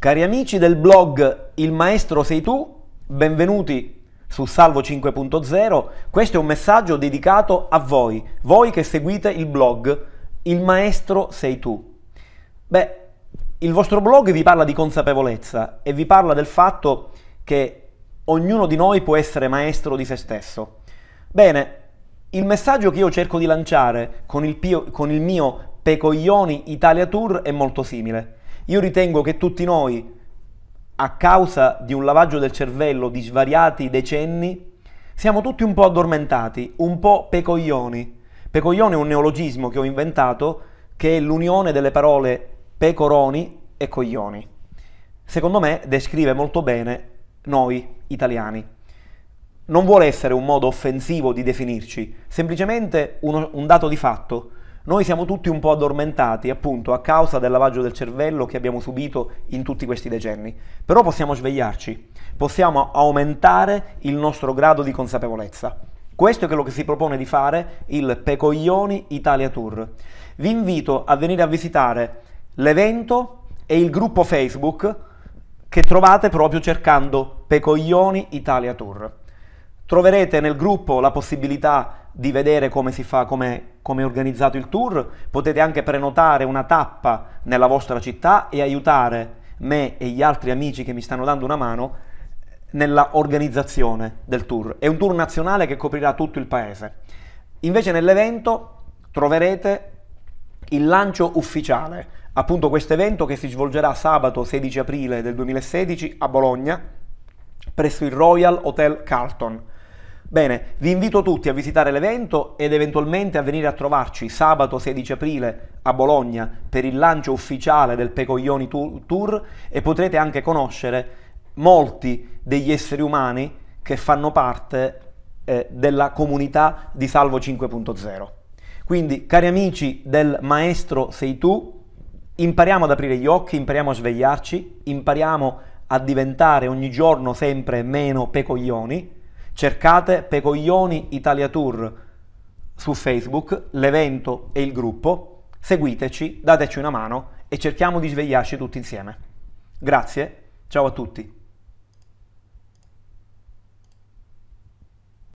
Cari amici del blog Il Maestro Sei Tu, benvenuti su Salvo 5.0. Questo è un messaggio dedicato a voi, voi che seguite il blog Il Maestro Sei Tu. Beh, il vostro blog vi parla di consapevolezza e vi parla del fatto che ognuno di noi può essere maestro di se stesso. Bene, il messaggio che io cerco di lanciare con il, pio, con il mio Pecoglioni Italia Tour è molto simile io ritengo che tutti noi, a causa di un lavaggio del cervello di svariati decenni, siamo tutti un po' addormentati, un po' pecoglioni. Pecoglione è un neologismo che ho inventato che è l'unione delle parole pecoroni e coglioni. Secondo me descrive molto bene noi italiani. Non vuole essere un modo offensivo di definirci, semplicemente uno, un dato di fatto noi siamo tutti un po' addormentati, appunto, a causa del lavaggio del cervello che abbiamo subito in tutti questi decenni. Però possiamo svegliarci, possiamo aumentare il nostro grado di consapevolezza. Questo è quello che si propone di fare il Pecoglioni Italia Tour. Vi invito a venire a visitare l'evento e il gruppo Facebook che trovate proprio cercando Pecoglioni Italia Tour. Troverete nel gruppo la possibilità di di vedere come si fa, come, come è organizzato il tour, potete anche prenotare una tappa nella vostra città e aiutare me e gli altri amici che mi stanno dando una mano nella organizzazione del tour. È un tour nazionale che coprirà tutto il paese. Invece nell'evento troverete il lancio ufficiale, appunto questo evento che si svolgerà sabato 16 aprile del 2016 a Bologna presso il Royal Hotel Carlton. Bene, vi invito tutti a visitare l'evento ed eventualmente a venire a trovarci sabato 16 aprile a Bologna per il lancio ufficiale del Pecoglioni Tour e potrete anche conoscere molti degli esseri umani che fanno parte eh, della comunità di Salvo 5.0. Quindi, cari amici del Maestro Sei Tu, impariamo ad aprire gli occhi, impariamo a svegliarci, impariamo a diventare ogni giorno sempre meno pecoglioni cercate Pecoglioni Italia Tour su Facebook, l'evento e il gruppo, seguiteci, dateci una mano e cerchiamo di svegliarci tutti insieme. Grazie, ciao a tutti.